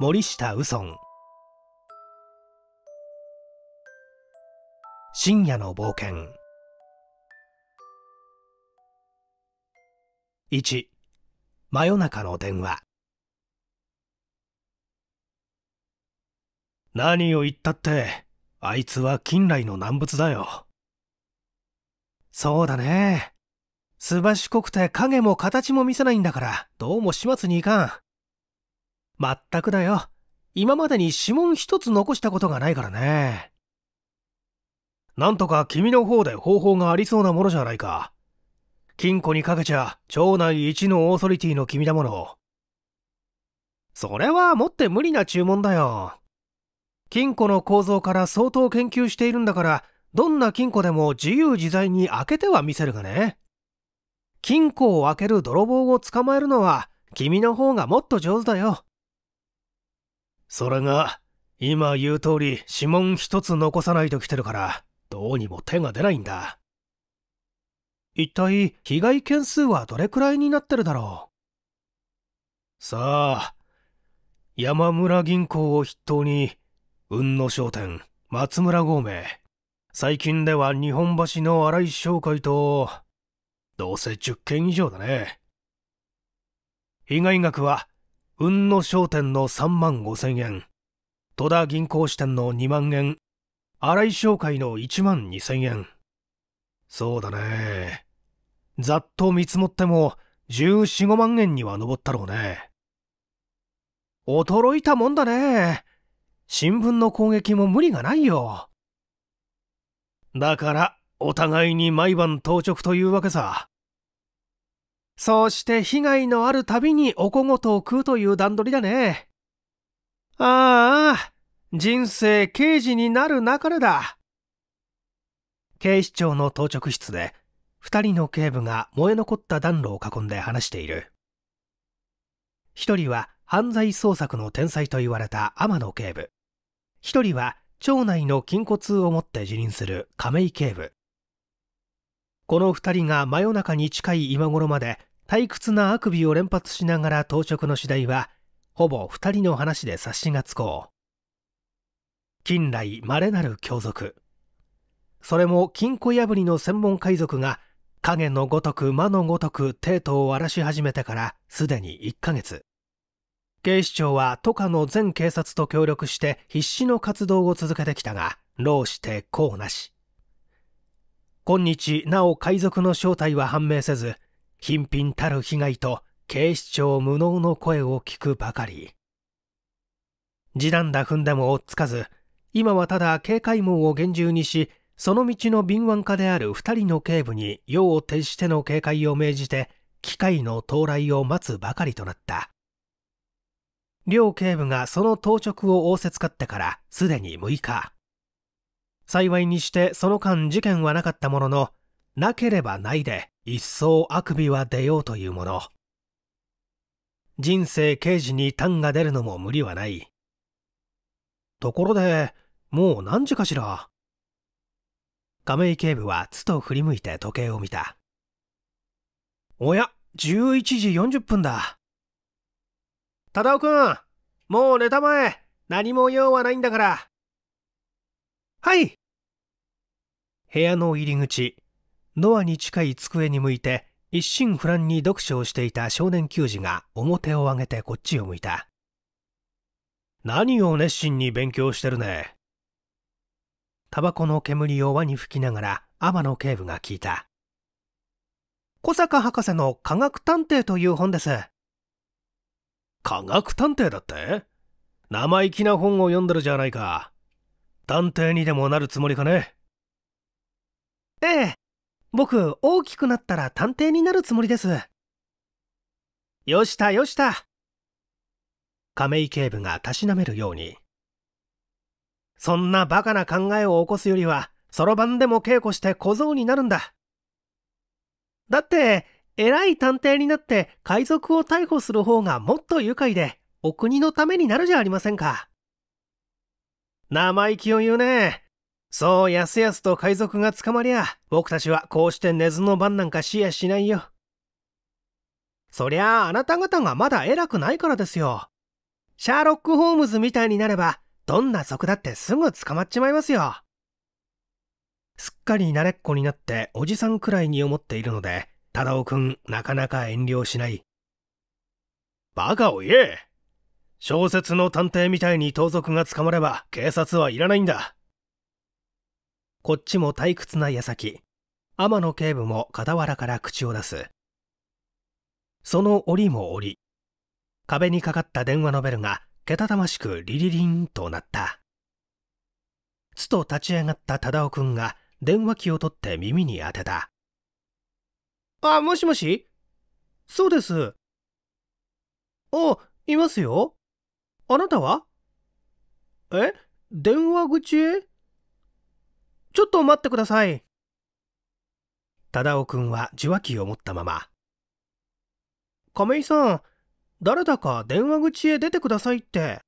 森下右尊深夜の冒険1真夜中の電話何を言ったってあいつは近来の難物だよそうだねすばしこくて影も形も見せないんだからどうも始末にいかんまったくだよ。今までに指紋一つ残したことがないからね。なんとか君の方で方法がありそうなものじゃないか。金庫にかけちゃ、町内一のオーソリティの君だもの。それはもって無理な注文だよ。金庫の構造から相当研究しているんだから、どんな金庫でも自由自在に開けては見せるがね。金庫を開ける泥棒を捕まえるのは、君の方がもっと上手だよ。それが今言う通り指紋一つ残さないと来てるからどうにも手が出ないんだ一体被害件数はどれくらいになってるだろうさあ山村銀行を筆頭に雲野商店松村豪明最近では日本橋の荒井商会とどうせ10件以上だね被害額は雲野商店の3万5千円、戸田銀行支店の2万円、新井商会の1万2千円。そうだね。ざっと見積もっても14、5万円には上ったろうね。驚いたもんだね。新聞の攻撃も無理がないよ。だから、お互いに毎晩当直というわけさ。そうして被害のあるたびにおこごとを食うという段取りだね。ああ、人生刑事になる流れだ。警視庁の当直室で、二人の警部が燃え残った暖炉を囲んで話している。一人は犯罪捜索の天才と言われた天野警部。一人は町内の筋骨を持って辞任する亀井警部。この二人が真夜中に近い今頃まで退屈なあくびを連発しながら当直の次第はほぼ2人の話で察しがつこう近来稀なる凶族それも金庫破りの専門海賊が影のごとく魔のごとく帝都を荒らし始めてからすでに1ヶ月警視庁は都下の全警察と協力して必死の活動を続けてきたが労して功なし今日なお海賊の正体は判明せず頻品たる被害と警視庁無能の声を聞くばかり示談だ踏んでも追っつかず今はただ警戒網を厳重にしその道の敏腕家である2人の警部に夜を徹しての警戒を命じて機械の到来を待つばかりとなった両警部がその当直を仰せつかってからすでに6日幸いにしてその間事件はなかったもののなければないで一層あくびは出ようというもの人生刑事に痰が出るのも無理はないところでもう何時かしら亀井警部はつと振り向いて時計を見たおや11時40分だ忠雄君もう寝たまえ何も用はないんだからはい部屋の入り口ノアに近い机に向いて一心不乱に読書をしていた少年球児が表を上げてこっちを向いた何を熱心に勉強してるねタバコの煙を輪に吹きながら天野警部が聞いた小坂博士の科学探偵という本です科学探偵だって生意気な本を読んでるじゃないか探偵にでもなるつもりかねええ僕、大きくなったら探偵になるつもりです。よしたよした。亀井警部がたしなめるように。そんなバカな考えを起こすよりは、そろばんでも稽古して小僧になるんだ。だって、偉い探偵になって海賊を逮捕する方がもっと愉快で、お国のためになるじゃありませんか。生意気を言うね。そうやすやすと海賊が捕まりゃ僕たちはこうして根津の番なんかしやしないよそりゃああなた方がまだ偉くないからですよシャーロック・ホームズみたいになればどんな賊だってすぐ捕まっちまいますよすっかり慣れっこになっておじさんくらいに思っているので忠雄くんなかなか遠慮しないバカを言え小説の探偵みたいに盗賊が捕まれば警察はいらないんだこっちも退屈な矢先天野警部も傍らから口を出すその折も折壁にかかった電話のベルがけたたましくリリリンとなったつと立ち上がった忠雄君が電話機を取って耳に当てたあもしもしそうですあいますよあなたはえ電話口へちょっと待ってください。忠雄くんは受話器を持ったまま。亀井さん、誰だか電話口へ出てくださいって。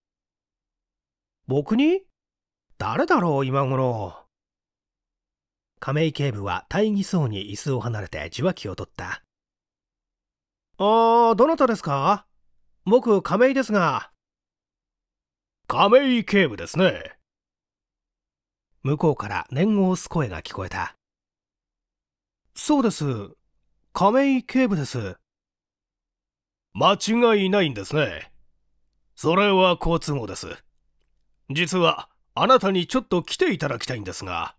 僕に誰だろう、今頃。亀井警部は大義そうに椅子を離れて受話器を取った。あー、どなたですか僕、亀井ですが。亀井警部ですね。向こうから念を押す声が聞こえた。そうです。亀井警部です。間違いないんですね。それは好都合です。実は、あなたにちょっと来ていただきたいんですが。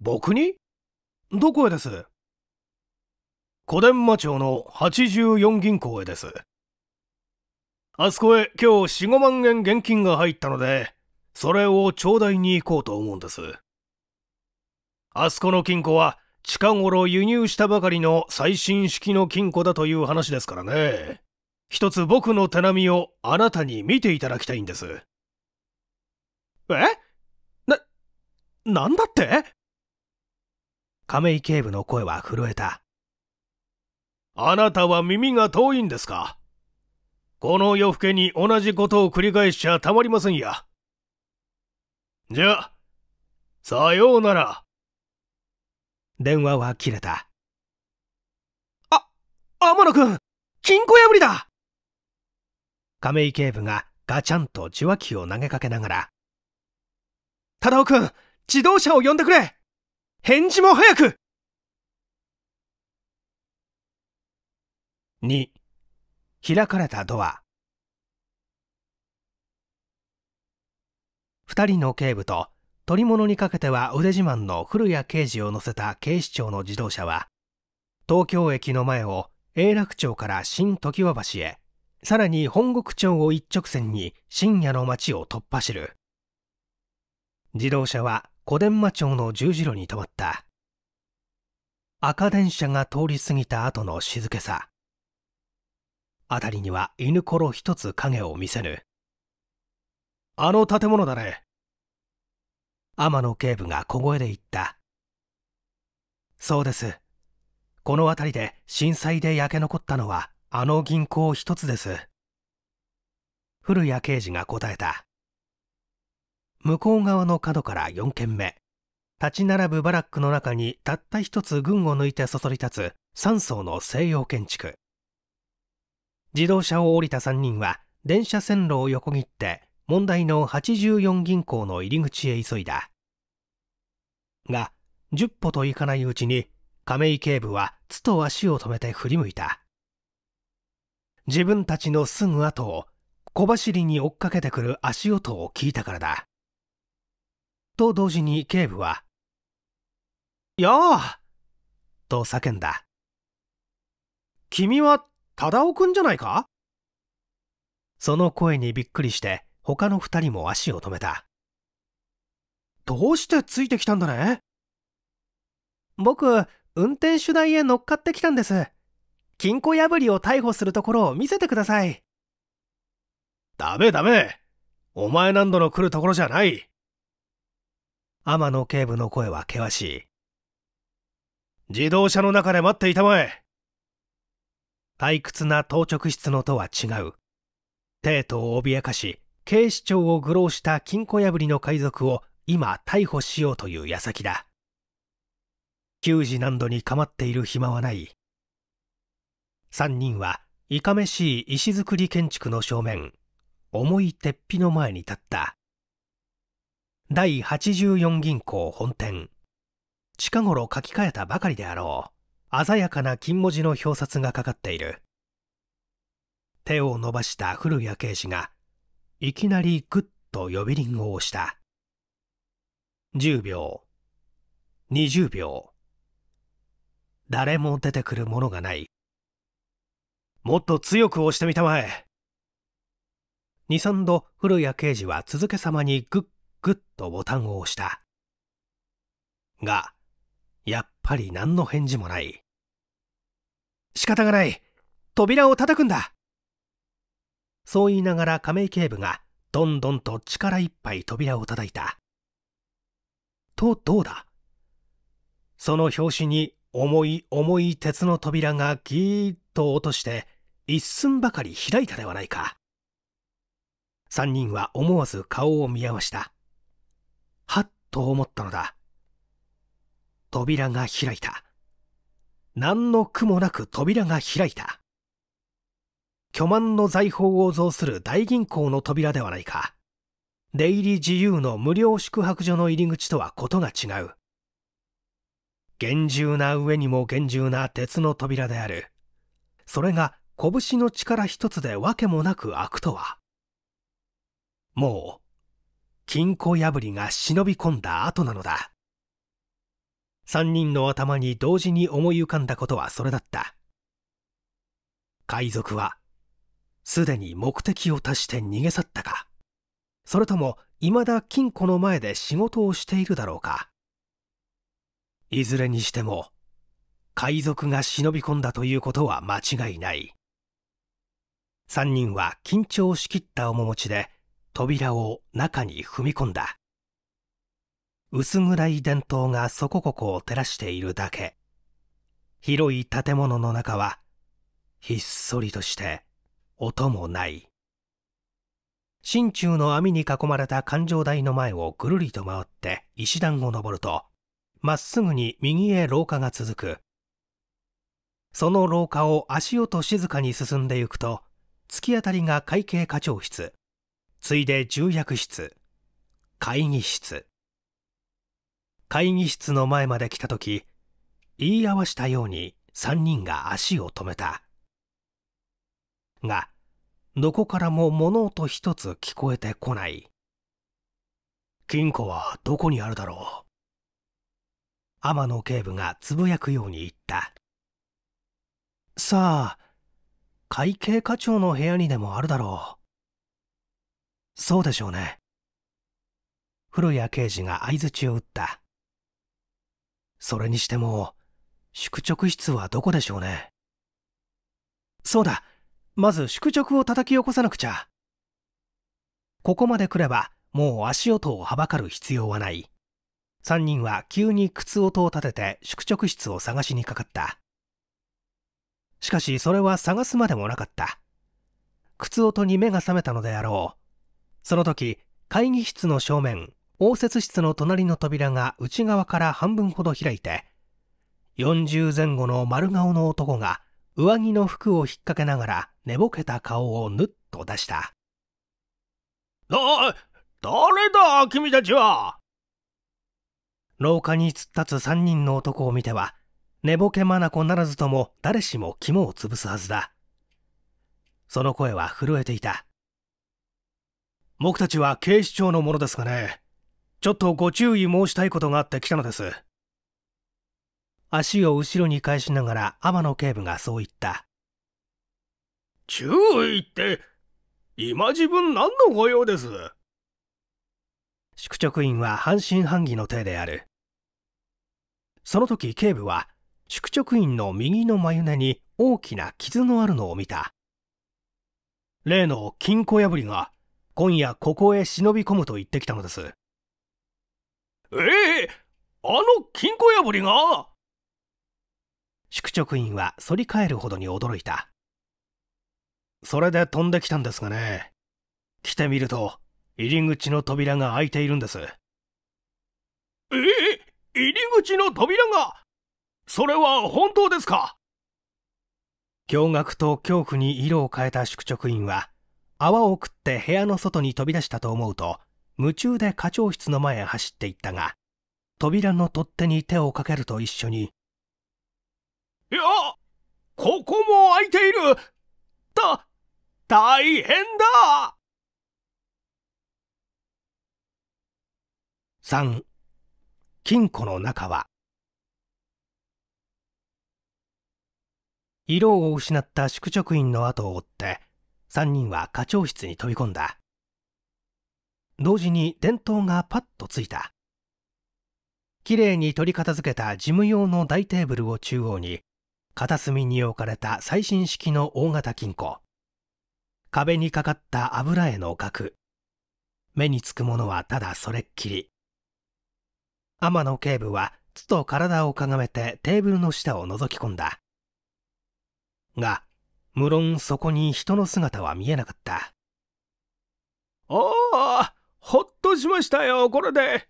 僕にどこへです小伝馬町の84銀行へです。あそこへ今日4、5万円現金が入ったので、それを頂戴に行こうと思うんです。あそこの金庫は近頃輸入したばかりの最新式の金庫だという話ですからね。一つ僕の手並みをあなたに見ていただきたいんです。えな、なんだって亀井警部の声は震えた。あなたは耳が遠いんですかこの夜更けに同じことを繰り返しちゃたまりませんや。じゃあ、さようなら。電話は切れた。あ、天野くん、金庫破りだ亀井警部がガチャンと受話器を投げかけながら、忠夫くん、自動車を呼んでくれ返事も早く !2、開かれたドア。2人の警部と取り物にかけては腕自慢の古谷刑事を乗せた警視庁の自動車は東京駅の前を永楽町から新常盤橋へさらに本国町を一直線に深夜の街を突破する自動車は小伝馬町の十字路に止まった赤電車が通り過ぎた後の静けさ辺りには犬ころ一つ影を見せぬあの建物だね。天野警部が小声で言った。そうです。この辺りで震災で焼け残ったのはあの銀行一つです。古谷刑事が答えた。向こう側の角から4軒目。立ち並ぶバラックの中にたった一つ群を抜いてそそり立つ3層の西洋建築。自動車を降りた3人は電車線路を横切って問題の84銀行の入り口へ急いだが10歩といかないうちに亀井警部はつと足を止めて振り向いた自分たちのすぐ後を小走りに追っかけてくる足音を聞いたからだと同時に警部は「やあ!」と叫んだ「君は忠雄君じゃないか?」その声にびっくりして他の2人も足を止めたどうしてついてきたんだね僕運転手台へ乗っかってきたんです金庫破りを逮捕するところを見せてくださいダメダメお前何度の来るところじゃない天野警部の声は険しい自動車の中で待っていたまえ退屈な当直室のとは違う帝都を脅かし警視庁を愚弄した金庫破りの海賊を今逮捕しようという矢先だ。球児難度に構っている暇はない。3人はいかめしい石造り建築の正面、重い鉄皮の前に立った。第84銀行本店。近頃書き換えたばかりであろう。鮮やかな金文字の表札がかかっている。手を伸ばした古谷刑事がいきなりぐっと呼び鈴を押した。10秒、20秒。誰も出てくるものがない。もっと強く押してみたまえ。二三度古谷刑事は続けさまにグッグッとボタンを押した。が、やっぱり何の返事もない。仕方がない扉を叩くんだそう言いながら亀井警部がどんどんと力いっぱい扉を叩いた。とどうだその拍子に重い重い鉄の扉がギーッと落として一寸ばかり開いたではないか。3人は思わず顔を見合わした。はっと思ったのだ。扉が開いた。何の苦もなく扉が開いた。巨万の財宝を造する大銀行の扉ではないか。出入り自由の無料宿泊所の入り口とはことが違う。厳重な上にも厳重な鉄の扉である。それが拳の力一つで訳もなく開くとは。もう、金庫破りが忍び込んだ後なのだ。三人の頭に同時に思い浮かんだことはそれだった。海賊はすでに目的を達して逃げ去ったか、それとも未だ金庫の前で仕事をしているだろうか。いずれにしても、海賊が忍び込んだということは間違いない。三人は緊張しきった面持ちで扉を中に踏み込んだ。薄暗い電灯がそこここを照らしているだけ。広い建物の中は、ひっそりとして音もない心中の網に囲まれた環状台の前をぐるりと回って石段を登るとまっすぐに右へ廊下が続くその廊下を足音静かに進んでゆくと突き当たりが会計課長室ついで重役室会議室会議室の前まで来た時言い合わしたように3人が足を止めたがどこからも物音一つ聞こえてこない金庫はどこにあるだろう天野警部がつぶやくように言ったさあ会計課長の部屋にでもあるだろうそうでしょうね古谷刑事が相槌を打ったそれにしても宿直室はどこでしょうねそうだまず宿直を叩き起こさなくちゃ。ここまで来れば、もう足音をはばかる必要はない。3人は急に靴音を立てて宿直室を探しにかかった。しかしそれは探すまでもなかった。靴音に目が覚めたのであろう。その時、会議室の正面、応接室の隣の扉が内側から半分ほど開いて、40前後の丸顔の男が上着の服を引っ掛けながら寝ぼけた顔をぬっと出した。い誰だ、君たちは廊下に突っ立つ3人の男を見ては、寝ぼけ眼ならずとも誰しも肝を潰すはずだ。その声は震えていた。僕たちは警視庁の者ですがね、ちょっとご注意申したいことがあって来たのです。足を後ろに返しながら天野警部がそう言った。注意って、今自分何の御用です宿直員は半信半疑の体である。その時警部は、宿直員の右の眉根に大きな傷のあるのを見た。例の金庫破りが今夜ここへ忍び込むと言ってきたのです。ええー、あの金庫破りが宿直員は反り返るほどに驚いた。それで飛んできたんですがね。来てみると、入り口の扉が開いているんです。ええ、入り口の扉がそれは本当ですか驚愕と恐怖に色を変えた宿直員は、泡を食って部屋の外に飛び出したと思うと、夢中で課長室の前へ走っていったが、扉の取っ手に手をかけると一緒に、いやここも空いているた、大変だ3金庫の中は色を失った宿直員の後を追って3人は課長室に飛び込んだ同時に電灯がパッとついたきれいに取り片付けた事務用の大テーブルを中央に片隅に置かれた最新式の大型金庫壁にかかった油絵の額目につくものはただそれっきり天野警部はつと体をかがめてテーブルの下を覗き込んだが無論そこに人の姿は見えなかったああほっとしましたよこれで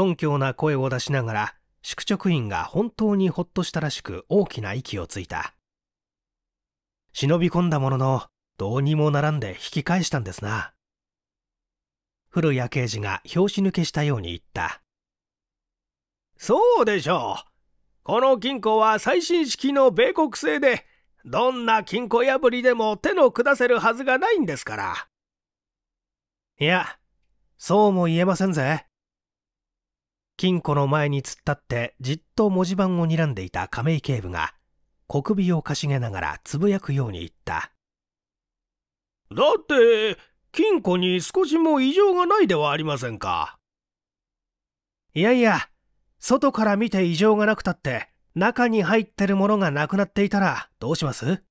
ょうな声を出しながら宿直院が本当にほっとしたらしく大きな息をついた忍び込んだもののどうにもならんで引き返したんですな古谷刑事が拍子抜けしたように言ったそうでしょうこの金庫は最新式の米国製でどんな金庫破りでも手の下せるはずがないんですからいやそうも言えませんぜ金庫の前に突っ立ってじっと文字盤を睨んでいた亀井警部が小首をかしげながらつぶやくように言っただって金庫に少しも異常がないではありませんかいやいや外から見て異常がなくたって中に入ってるものがなくなっていたらどうします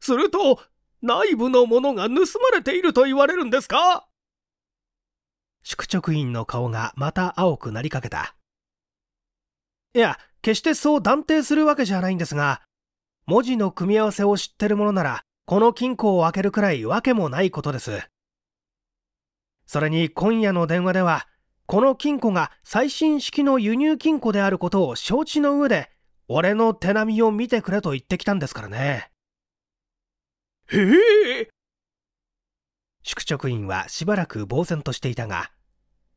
すると内部のものが盗まれていると言われるんですか宿直員の顔がまた青くなりかけた。いや、決してそう断定するわけじゃないんですが、文字の組み合わせを知ってるものなら、この金庫を開けるくらいわけもないことです。それに今夜の電話では、この金庫が最新式の輸入金庫であることを承知の上で、俺の手並みを見てくれと言ってきたんですからね。へえ宿直員はしばらく呆然としていたが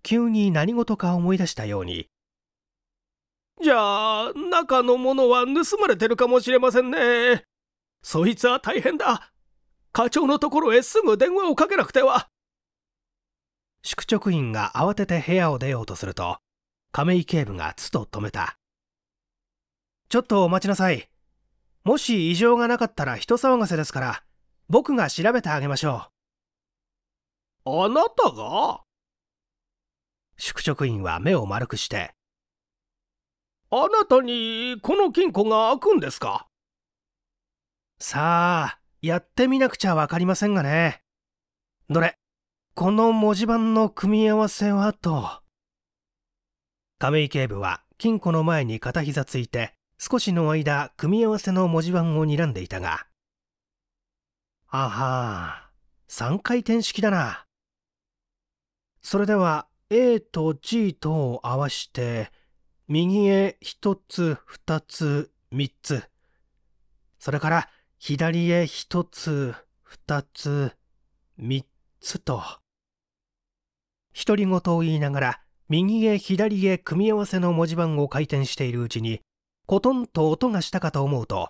急に何事か思い出したようにじゃあ中のものは盗まれてるかもしれませんねそいつは大変だ課長のところへすぐ電話をかけなくては宿直員が慌てて部屋を出ようとすると亀井警部がつと止めたちょっとお待ちなさいもし異常がなかったら人騒がせですから僕が調べてあげましょうあなたが宿直員は目を丸くして。あなたにこの金庫が開くんですかさあ、やってみなくちゃわかりませんがね。どれ、この文字盤の組み合わせはと。亀井警部は金庫の前に片膝ついて、少しの間、組み合わせの文字盤を睨んでいたが。あはあ、3回転式だな。それでは A と G とを合わして、右へ1つ、2つ、3つ。それから左へ1つ、2つ、3つと。独り言を言いながら、右へ左へ組み合わせの文字盤を回転しているうちに、コトンと音がしたかと思うと、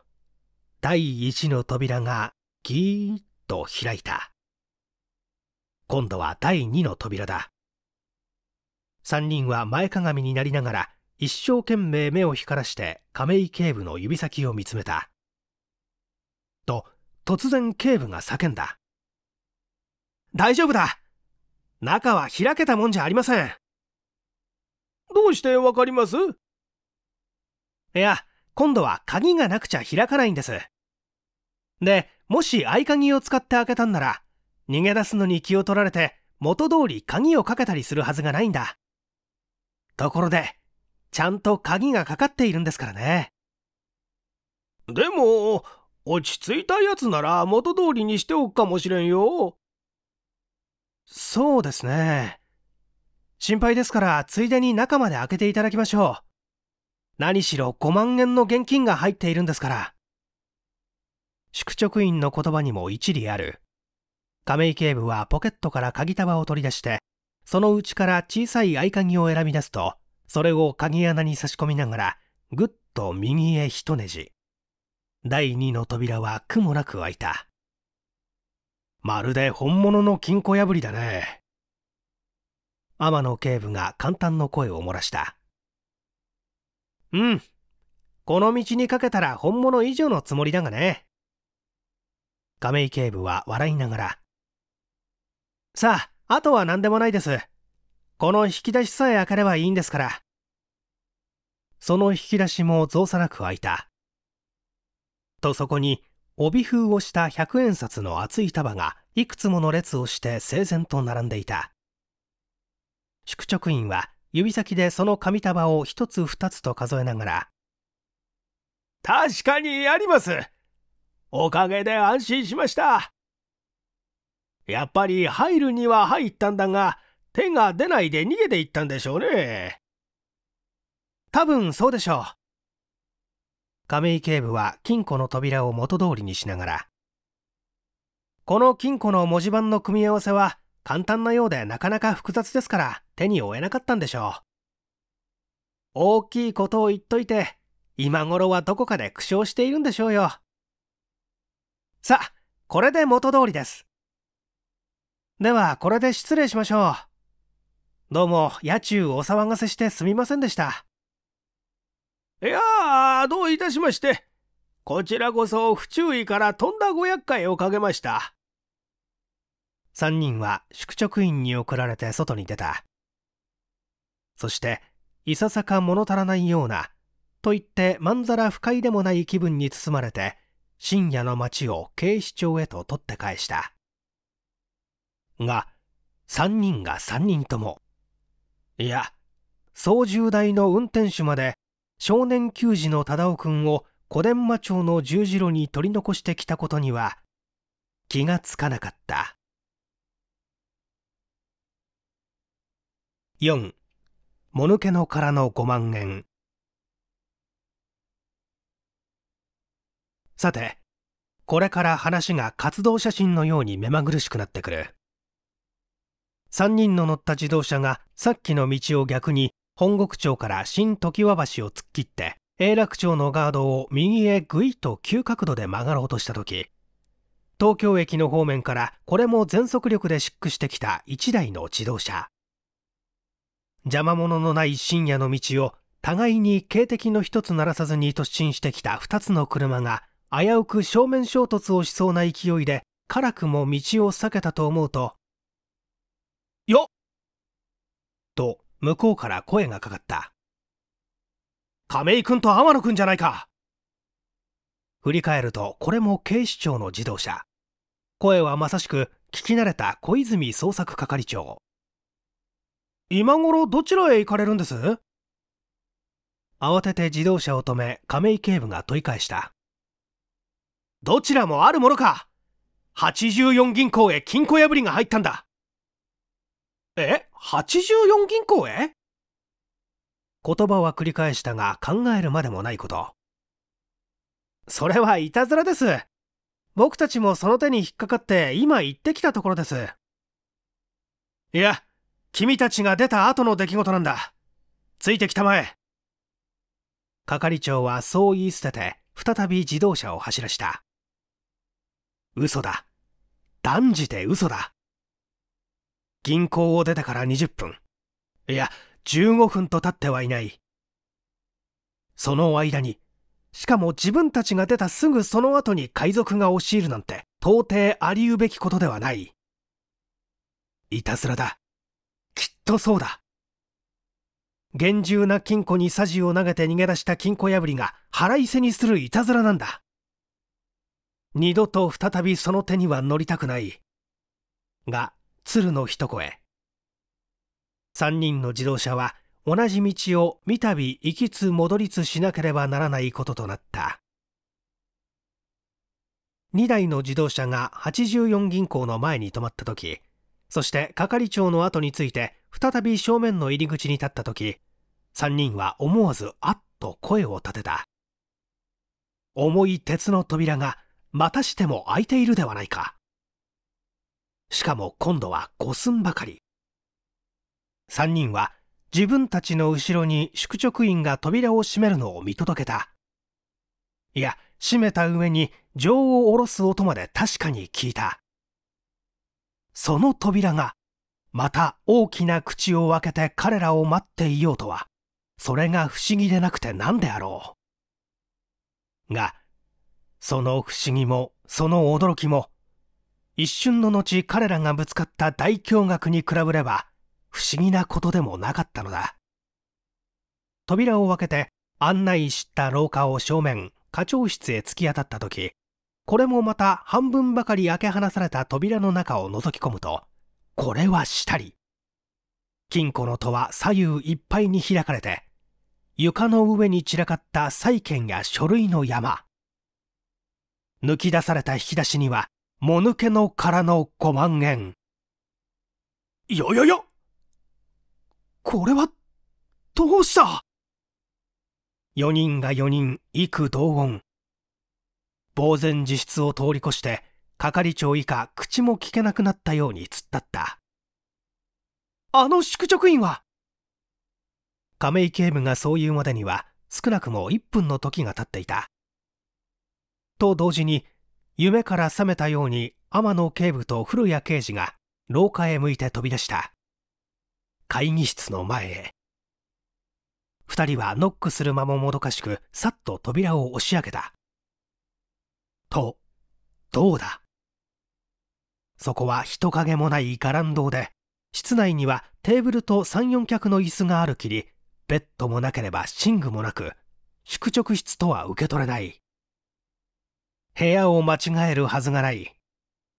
第1の扉がギーッと開いた。今度は第2の扉だ3人は前かがみになりながら一生懸命目を光らして亀井警部の指先を見つめたと突然警部が叫んだ大丈夫だ中は開けたもんじゃありませんどうしてわかりますいや今度は鍵がなくちゃ開かないんですでもし合鍵を使って開けたんなら逃げ出すのに気を取られて元通り鍵をかけたりするはずがないんだところでちゃんと鍵がかかっているんですからねでも落ち着いたやつなら元通りにしておくかもしれんよそうですね心配ですからついでに中まで開けていただきましょう何しろ5万円の現金が入っているんですから宿直員の言葉にも一理ある亀井警部はポケットから鍵束を取り出して、その内から小さい合鍵を選び出すと、それを鍵穴に差し込みながら、ぐっと右へ一ねじ。第二の扉は苦もなく開いた。まるで本物の金庫破りだね。天野警部が簡単の声を漏らした。うん。この道にかけたら本物以上のつもりだがね。亀井警部は笑いながら、さあ、あとは何でもないです。この引き出しさえ開かればいいんですから。その引き出しも造作なく開いた。とそこに、帯封をした100円札の厚い束がいくつもの列をして整然と並んでいた。宿直員は指先でその紙束を一つ二つと数えながら、確かにあります。おかげで安心しました。やっぱり入るには入ったんだが、手が出ないで逃げていったんでしょうね。多分そうでしょう。亀井警部は金庫の扉を元通りにしながら、この金庫の文字盤の組み合わせは簡単なようでなかなか複雑ですから手に負えなかったんでしょう。大きいことを言っといて、今頃はどこかで苦笑しているんでしょうよ。さあ、これで元通りです。ではこれで失礼しましょうどうも夜中お騒がせしてすみませんでしたいやどういたしましてこちらこそ不注意からとんだご厄介をかけました3人は宿直院に送られて外に出たそしていささか物足らないようなと言ってまんざら不快でもない気分に包まれて深夜の街を警視庁へと取って返したが3人が3人ともいや操縦台の運転手まで少年球児の忠雄君を小伝馬町の十字路に取り残してきたことには気がつかなかった4もぬけの殻の5万円さてこれから話が活動写真のように目まぐるしくなってくる3人の乗った自動車がさっきの道を逆に本国町から新常盤橋を突っ切って永楽町のガードを右へぐいと急角度で曲がろうとした時東京駅の方面からこれも全速力でックしてきた1台の自動車邪魔者のない深夜の道を互いに警笛の一つ鳴らさずに突進してきた2つの車が危うく正面衝突をしそうな勢いで辛くも道を避けたと思うとよと向こうから声がかかった亀井君と天野君じゃないか振り返るとこれも警視庁の自動車声はまさしく聞き慣れた小泉捜索係長今頃どちらへ行かれるんです慌てて自動車を止め亀井警部が問い返したどちらもあるものか84銀行へ金庫破りが入ったんだえ ?84 銀行へ言葉は繰り返したが考えるまでもないこと。それはいたずらです。僕たちもその手に引っかかって今行ってきたところです。いや、君たちが出た後の出来事なんだ。ついてきたまえ。係長はそう言い捨てて再び自動車を走らした。嘘だ。断じて嘘だ。銀行を出てから20分。いや、15分と経ってはいない。その間に、しかも自分たちが出たすぐその後に海賊が押し入るなんて、到底ありうべきことではない。いたずらだ。きっとそうだ。厳重な金庫にサジを投げて逃げ出した金庫破りが腹いせにするいたずらなんだ。二度と再びその手には乗りたくない。が、鶴の一声3人の自動車は同じ道を三度行きつ戻りつしなければならないこととなった2台の自動車が84銀行の前に止まった時そして係長の後について再び正面の入り口に立った時3人は思わずあっと声を立てた重い鉄の扉がまたしても開いているではないかしかも今度は五寸ばかり3人は自分たちの後ろに宿直員が扉を閉めるのを見届けたいや閉めた上に錠を下ろす音まで確かに聞いたその扉がまた大きな口を開けて彼らを待っていようとはそれが不思議でなくて何であろうがその不思議もその驚きも一瞬の後彼らがぶつかった大驚愕に比べれば不思議なことでもなかったのだ扉を開けて案内した廊下を正面課長室へ突き当たった時これもまた半分ばかり開け放された扉の中を覗き込むとこれはしたり金庫の戸は左右いっぱいに開かれて床の上に散らかった債券や書類の山抜き出された引き出しにはもぬけの殻の5万円。よよよこれは、どうした4人が4人、幾同音。呆然自失を通り越して、係長以下、口も聞けなくなったように突っ立った。あの宿直員は亀井警部がそう言うまでには、少なくも1分の時が経っていた。と同時に、夢から覚めたように天野警部と古谷刑事が廊下へ向いて飛び出した会議室の前へ2人はノックする間ももどかしくさっと扉を押し上げたとどうだそこは人影もない伽藍堂で室内にはテーブルと34脚の椅子があるきりベッドもなければ寝具もなく宿直室とは受け取れない部屋を間違えるはずがない。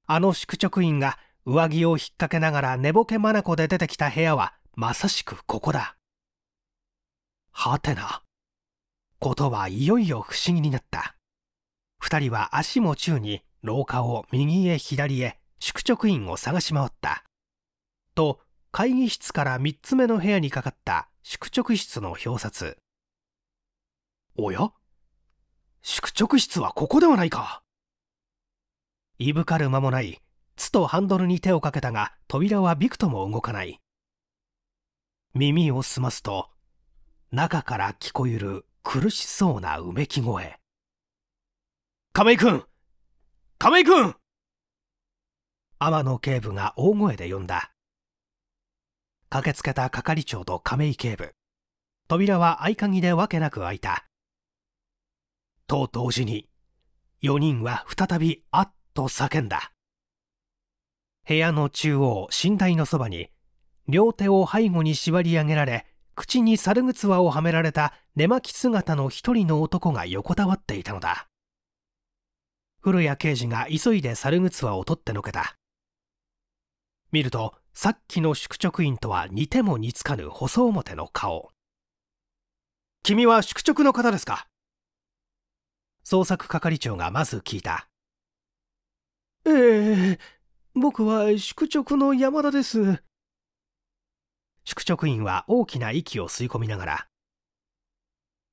あの宿直員が上着を引っ掛けながら寝ぼけ眼で出てきた部屋はまさしくここだ。はてな。ことはいよいよ不思議になった。二人は足も宙に廊下を右へ左へ宿直員を探し回った。と、会議室から三つ目の部屋にかかった宿直室の表札。おや宿直室はここではないかいぶかる間もないつとハンドルに手をかけたが扉はびくとも動かない耳を澄ますと中から聞こゆる苦しそうなうめき声亀井君亀井君天野警部が大声で呼んだ駆けつけた係長と亀井警部扉は合鍵でわけなく開いたと同時に4人は再びあっと叫んだ部屋の中央寝台のそばに両手を背後に縛り上げられ口に猿靴をはめられた寝巻き姿の一人の男が横たわっていたのだ古谷刑事が急いで猿靴を取ってのけた見るとさっきの宿直員とは似ても似つかぬ細表の顔君は宿直の方ですか捜索係長がまず聞いた。ええー、僕は宿直の山田です。宿直員は大きな息を吸い込みながら。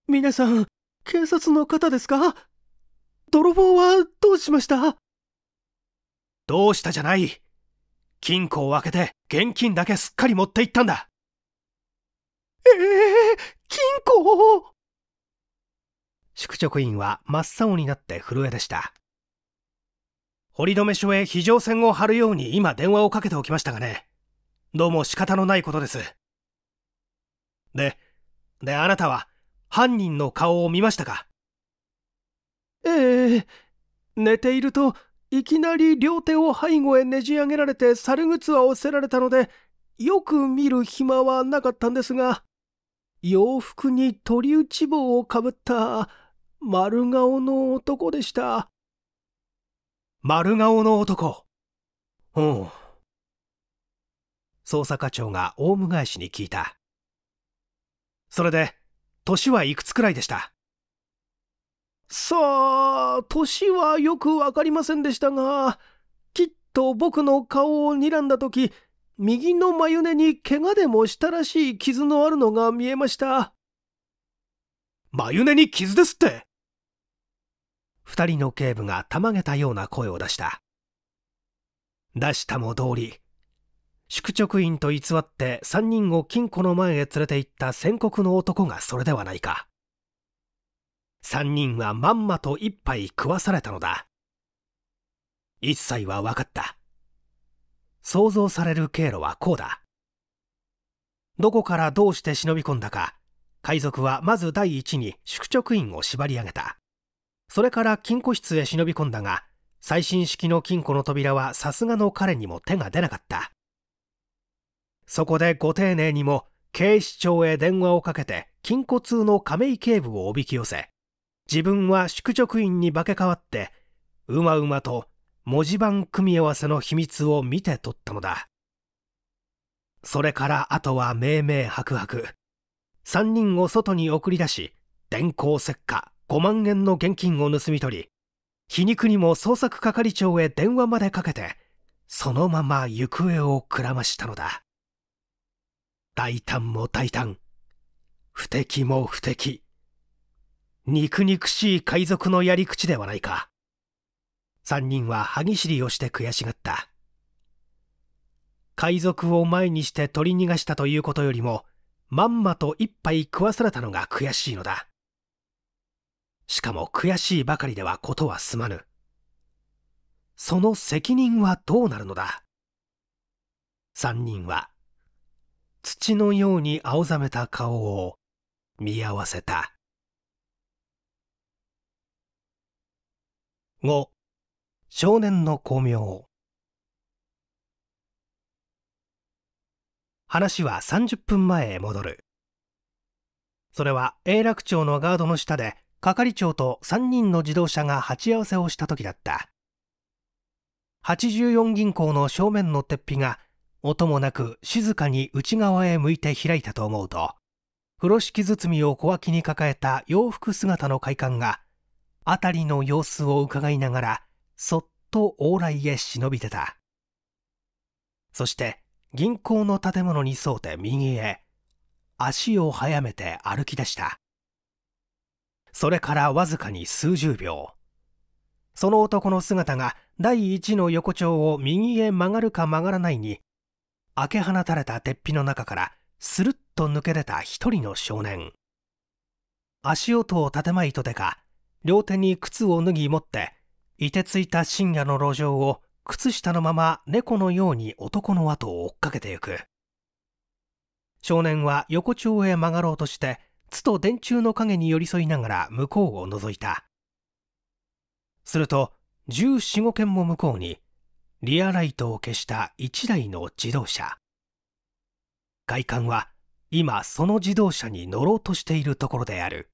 皆さん、警察の方ですか泥棒はどうしましたどうしたじゃない。金庫を開けて現金だけすっかり持っていったんだ。ええー、金庫を宿直員は真っ青になって震えでした堀留署へ非常線を張るように今電話をかけておきましたがねどうも仕方のないことですでであなたは犯人の顔を見ましたかええ寝ているといきなり両手を背後へねじ上げられて猿靴は押せられたのでよく見る暇はなかったんですが洋服に鳥打ち棒をかぶった丸顔の男でした。丸顔の男。うん。捜査課長がオウム返しに聞いた。それで、年はいくつくらいでしたさあ、年はよくわかりませんでしたが、きっと僕の顔を睨んだ時、右の眉根に怪我でもしたらしい傷のあるのが見えました。眉根に傷ですって二人の警部がたまげたような声を出した。出したも通り、宿直員と偽って三人を金庫の前へ連れて行った宣告の男がそれではないか。三人はまんまと一杯食わされたのだ。一切は分かった。想像される経路はこうだ。どこからどうして忍び込んだか、海賊はまず第一に宿直員を縛り上げた。それから金庫室へ忍び込んだが最新式の金庫の扉はさすがの彼にも手が出なかったそこでご丁寧にも警視庁へ電話をかけて金庫通の亀井警部をおびき寄せ自分は宿直院に化け変わってうまうまと文字盤組み合わせの秘密を見て取ったのだそれからあとは明明白白3人を外に送り出し電光石火5万円の現金を盗み取り皮肉にも捜索係長へ電話までかけてそのまま行方をくらましたのだ大胆も大胆不敵も不敵肉々しい海賊のやり口ではないか3人は歯ぎしりをして悔しがった海賊を前にして取り逃がしたということよりもまんまと一杯食わされたのが悔しいのだしかも悔しいばかりではことは済まぬその責任はどうなるのだ三人は土のように青ざめた顔を見合わせた五少年の巧妙話は30分前へ戻るそれは永楽町のガードの下で係長と3人の自動車が鉢合わせをした時だった84銀行の正面の鉄皮が音もなく静かに内側へ向いて開いたと思うと風呂敷包みを小脇に抱えた洋服姿の快感が辺りの様子をうかがいながらそっと往来へ忍び出たそして銀行の建物に沿うて右へ足を速めて歩き出したそれからわずかに数十秒その男の姿が第一の横丁を右へ曲がるか曲がらないに開け放たれた鉄皮の中からスルッと抜け出た一人の少年足音を立てまいとでか両手に靴を脱ぎ持って凍てついた深夜の路上を靴下のまま猫のように男の後を追っかけてゆく少年は横丁へ曲がろうとしてつと電柱の影に寄り添いながら向こうを覗いたすると1415軒も向こうにリアライトを消した1台の自動車外観は今その自動車に乗ろうとしているところである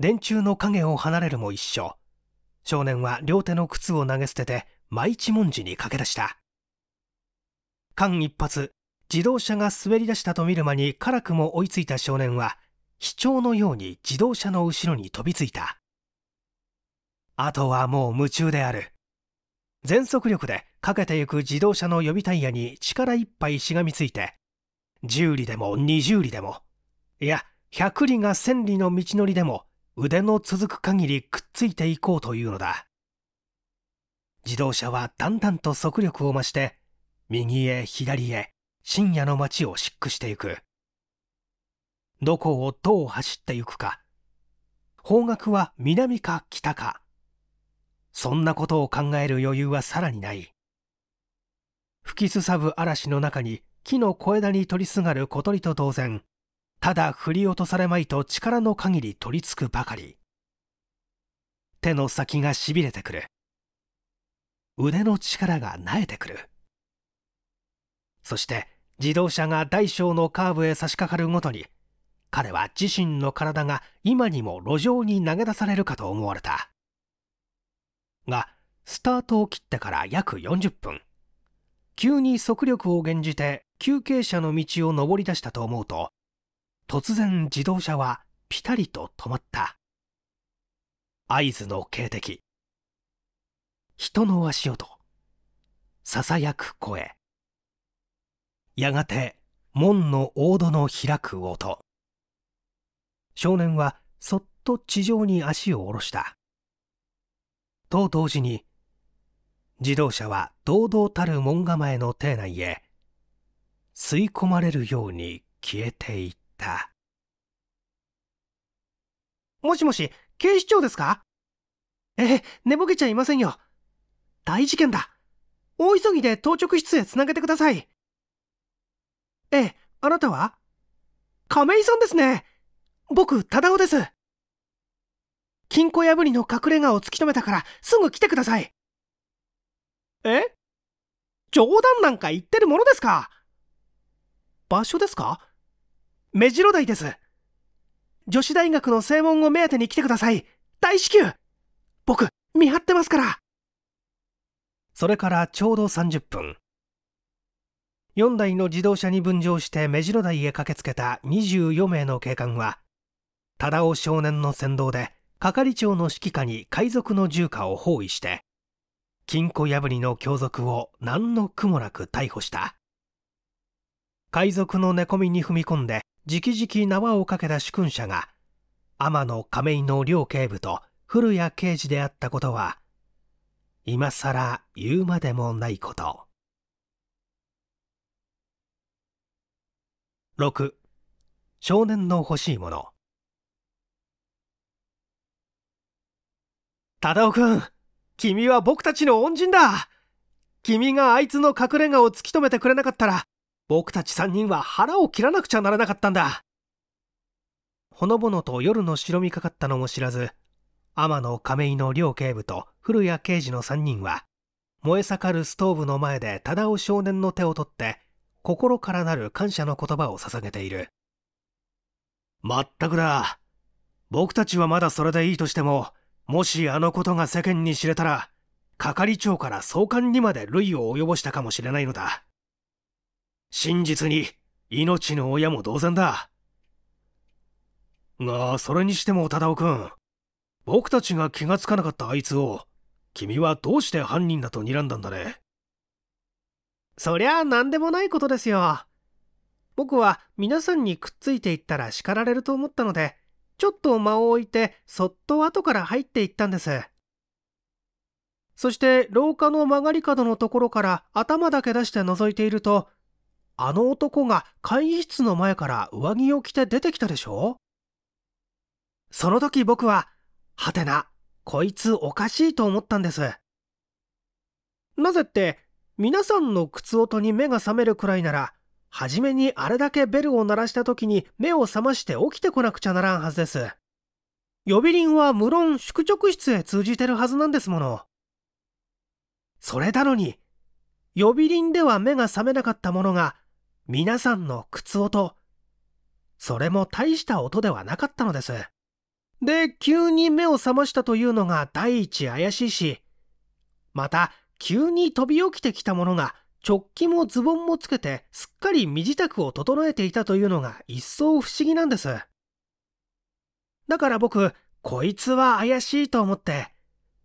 電柱の影を離れるも一緒少年は両手の靴を投げ捨てて真一文字に駆け出した間一髪自動車が滑り出したと見る間に辛くも追いついた少年は、飛鳥のように自動車の後ろに飛びついた。あとはもう夢中である。全速力でかけてゆく自動車の予備タイヤに力いっぱいしがみついて、10里でも20里でも、いや、100里が1000里の道のりでも、腕の続く限りくっついていこうというのだ。自動車はだんだんと速力を増して、右へ左へ、深夜の街を漆喰していくどこをどう走ってゆくか方角は南か北かそんなことを考える余裕はさらにない吹きすさぶ嵐の中に木の小枝に取りすがる小鳥と同然ただ振り落とされまいと力の限り取りつくばかり手の先がしびれてくる腕の力が苗えてくるそして自動車が大小のカーブへ差し掛かるごとに彼は自身の体が今にも路上に投げ出されるかと思われたがスタートを切ってから約40分急に速力を減じて急傾斜の道を登り出したと思うと突然自動車はピタリと止まった合図の警笛人の足音ささやく声やがて門の大戸の開く音少年はそっと地上に足を下ろしたと同時に自動車は堂々たる門構えの邸内へ吸い込まれるように消えていったもしもし警視庁ですかええ寝ぼけちゃいませんよ大事件だ大急ぎで当直室へつなげてくださいええ、あなたは亀井さんですね。僕、忠夫です。金庫破りの隠れ家を突き止めたからすぐ来てください。え冗談なんか言ってるものですか場所ですか目白台です。女子大学の正門を目当てに来てください。大至急僕、見張ってますから。それからちょうど30分。4台の自動車に分乗して目白台へ駆けつけた24名の警官は忠雄少年の先導で係長の指揮下に海賊の住家を包囲して金庫破りの凶賊を何の苦もなく逮捕した海賊の寝込みに踏み込んで直々縄をかけた主君者が天野亀井の両警部と古谷刑事であったことは今更言うまでもないこと。6少年の欲しいもの忠雄君君は僕たちの恩人だ君があいつの隠れ家を突き止めてくれなかったら僕たち3人は腹を切らなくちゃならなかったんだほのぼのと夜の白みかかったのも知らず天野亀井の両警部と古谷刑事の3人は燃え盛るストーブの前で忠雄少年の手を取って心からなる感謝の言葉を捧げている。まったくだ。僕たちはまだそれでいいとしても、もしあのことが世間に知れたら、係長から総監にまで類を及ぼしたかもしれないのだ。真実に、命の親も同然だ。が、それにしても忠雄君、僕たちが気がつかなかったあいつを、君はどうして犯人だと睨んだんだね。そりゃあ何でもないことですよ。僕は皆さんにくっついていったら叱られると思ったので、ちょっと間を置いてそっと後から入っていったんです。そして廊下の曲がり角のところから頭だけ出して覗いていると、あの男が会議室の前から上着を着て出てきたでしょその時僕は、はてな、こいつおかしいと思ったんです。なぜって皆さんの靴音に目が覚めるくらいなら、はじめにあれだけベルを鳴らした時に目を覚まして起きてこなくちゃならんはずです。呼び鈴は無論宿直室へ通じてるはずなんですもの。それなのに、呼び鈴では目が覚めなかったものが、皆さんの靴音。それも大した音ではなかったのです。で、急に目を覚ましたというのが第一怪しいし、また、急に飛び起きてきたものが直帰もズボンもつけてすっかり身支度を整えていたというのが一層不思議なんです。だから僕、こいつは怪しいと思って、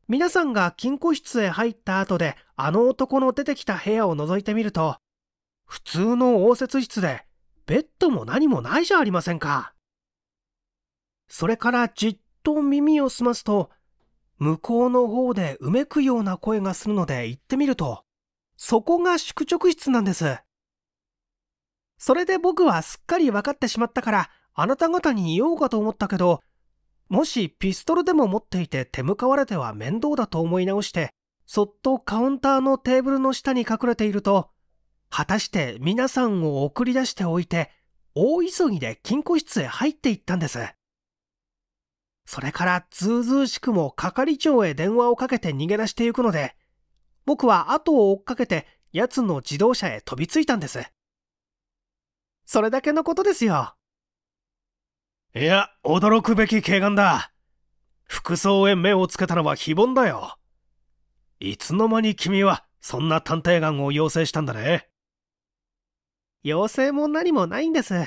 皆さんが金庫室へ入った後であの男の出てきた部屋を覗いてみると、普通の応接室でベッドも何もないじゃありませんか。それからじっと耳を澄ますと、向こうの方でうめくような声がするので行ってみると、そこが宿直室なんです。それで僕はすっかり分かってしまったから、あなた方に言おうかと思ったけど、もしピストルでも持っていて手向かわれては面倒だと思い直して、そっとカウンターのテーブルの下に隠れていると、果たして皆さんを送り出しておいて、大急ぎで金庫室へ入っていったんです。それからずうずうしくも係長へ電話をかけて逃げ出していくので、僕は後を追っかけて奴の自動車へ飛びついたんです。それだけのことですよ。いや、驚くべき警眼だ。服装へ目をつけたのは非凡だよ。いつの間に君はそんな探偵眼を要請したんだね。要請も何もないんです。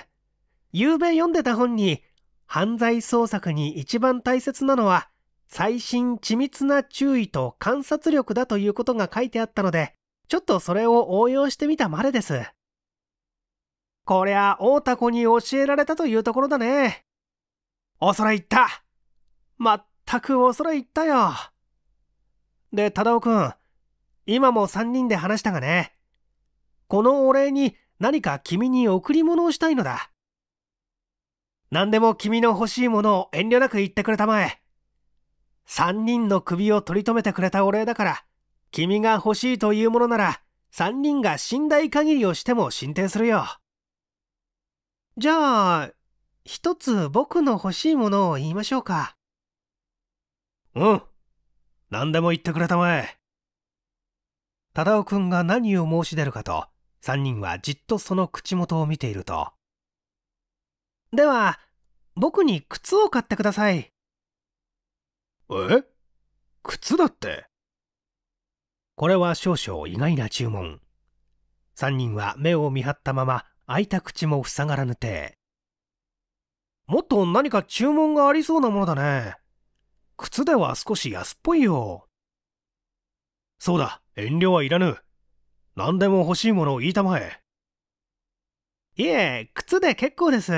昨夜読んでた本に犯罪捜索に一番大切なのは、最新緻密な注意と観察力だということが書いてあったので、ちょっとそれを応用してみたまでです。こりゃ、大田子に教えられたというところだね。おそれ言ったまったくおそれ言ったよ。で、忠夫君今も3人で話したがね、このお礼に何か君に贈り物をしたいのだ。何でも君の欲しいものを遠慮なく言ってくれたまえ。三人の首を取り留めてくれたお礼だから、君が欲しいというものなら、三人が信頼限りをしても進展するよ。じゃあ、一つ僕の欲しいものを言いましょうか。うん。何でも言ってくれたまえ。忠雄くが何を申し出るかと、三人はじっとその口元を見ていると、では、僕に靴を買ってください。え靴だってこれは少々意外な注文。3人は目を見張ったまま開いた口も塞がらぬて。もっと何か注文がありそうなものだね。靴では少し安っぽいよ。そうだ、遠慮はいらぬ。何でも欲しいものを言いたまえ。いえ、靴で結構です。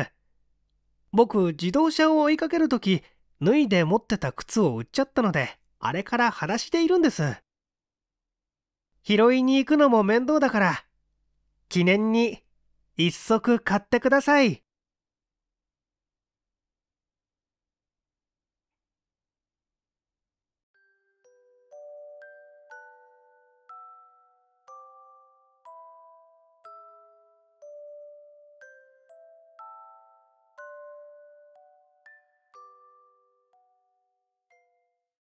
僕自動車を追いかける時脱いで持ってた靴を売っちゃったのであれから裸足でいるんです拾いに行くのも面倒だから記念に一足買ってください